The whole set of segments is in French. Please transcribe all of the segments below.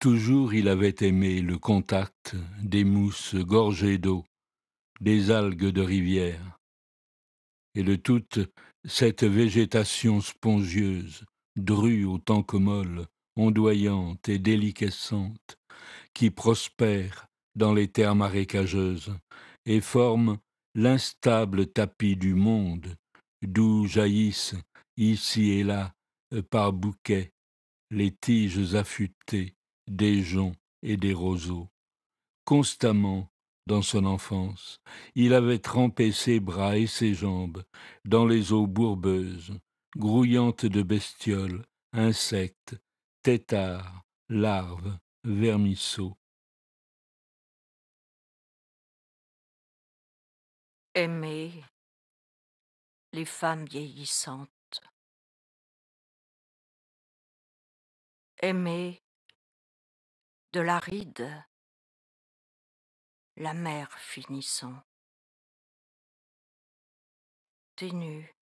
Toujours il avait aimé le contact des mousses gorgées d'eau, des algues de rivière, et de toute cette végétation spongieuse, drue autant que molle, ondoyante et déliquescente, qui prospère dans les terres marécageuses et forme l'instable tapis du monde, d'où jaillissent ici et là euh, par bouquets les tiges affûtées des joncs et des roseaux. Constamment, dans son enfance, il avait trempé ses bras et ses jambes dans les eaux bourbeuses, grouillantes de bestioles, insectes, têtards, larves, vermisseaux. Aimer les femmes vieillissantes. Aimer de l'aride, la mer finissant. Ténue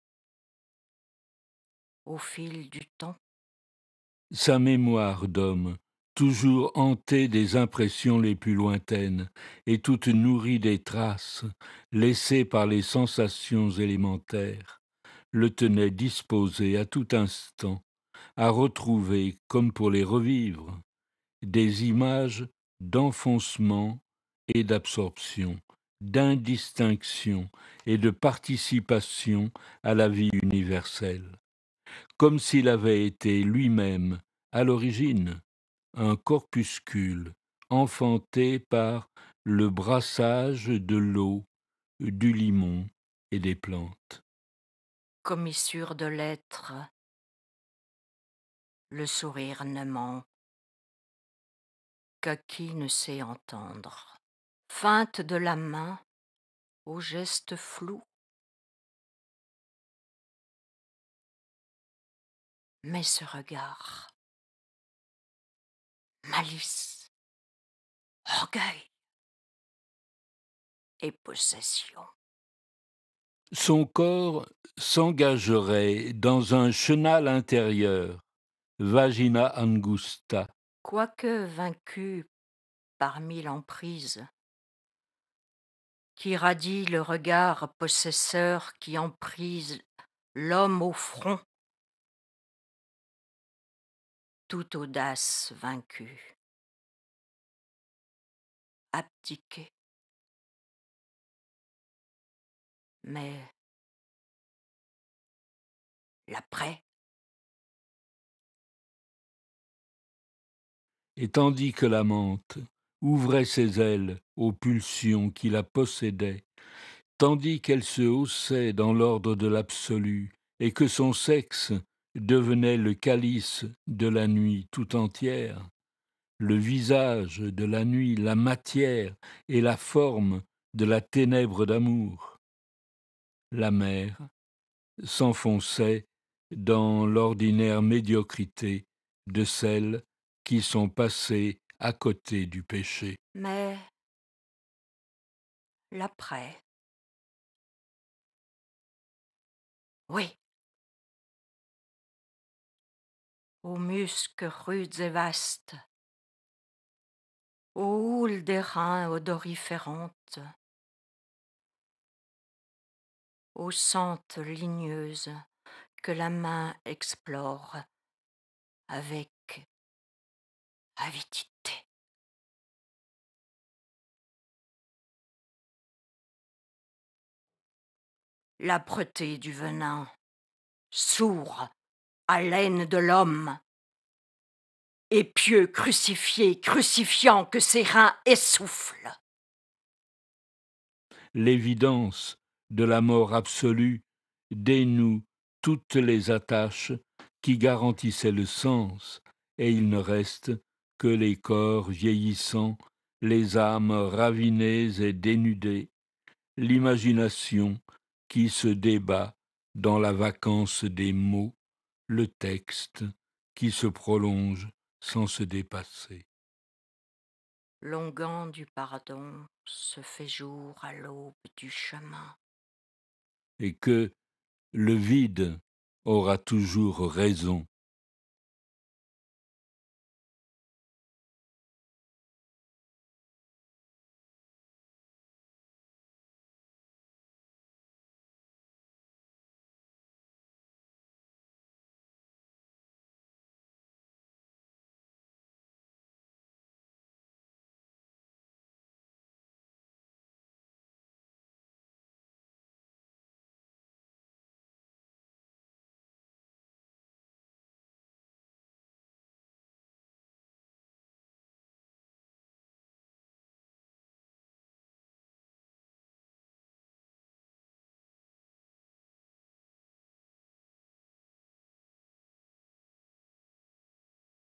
au fil du temps. Sa mémoire d'homme, toujours hantée des impressions les plus lointaines et toute nourrie des traces laissées par les sensations élémentaires, le tenait disposé à tout instant à retrouver, comme pour les revivre, des images d'enfoncement et d'absorption, d'indistinction et de participation à la vie universelle, comme s'il avait été lui-même, à l'origine, un corpuscule enfanté par le brassage de l'eau, du limon et des plantes. Commissure de l'être. Le sourire ne ment qu'à qui ne sait entendre. Feinte de la main, au geste flou. Mais ce regard, malice, orgueil et possession. Son corps s'engagerait dans un chenal intérieur, vagina angusta, Quoique vaincu par mille qui radie le regard possesseur qui emprise l'homme au front, toute audace vaincue, abdiquée. Mais l'après et tandis que l'amante ouvrait ses ailes aux pulsions qui la possédaient, tandis qu'elle se haussait dans l'ordre de l'absolu, et que son sexe devenait le calice de la nuit tout entière, le visage de la nuit, la matière et la forme de la ténèbre d'amour. La mer s'enfonçait dans l'ordinaire médiocrité de celle qui sont passés à côté du péché. Mais l'après. Oui. Aux muscles rudes et vastes, aux houles des reins odoriférantes, aux sentes ligneuses que la main explore avec L'âpreté du venin, sourd à de l'homme. Et pieux crucifié, crucifiant que ses reins essoufflent. L'évidence de la mort absolue dénoue toutes les attaches qui garantissaient le sens, et il ne reste que les corps vieillissants, les âmes ravinées et dénudées, l'imagination qui se débat dans la vacance des mots, le texte qui se prolonge sans se dépasser. L'onguant du pardon se fait jour à l'aube du chemin. Et que le vide aura toujours raison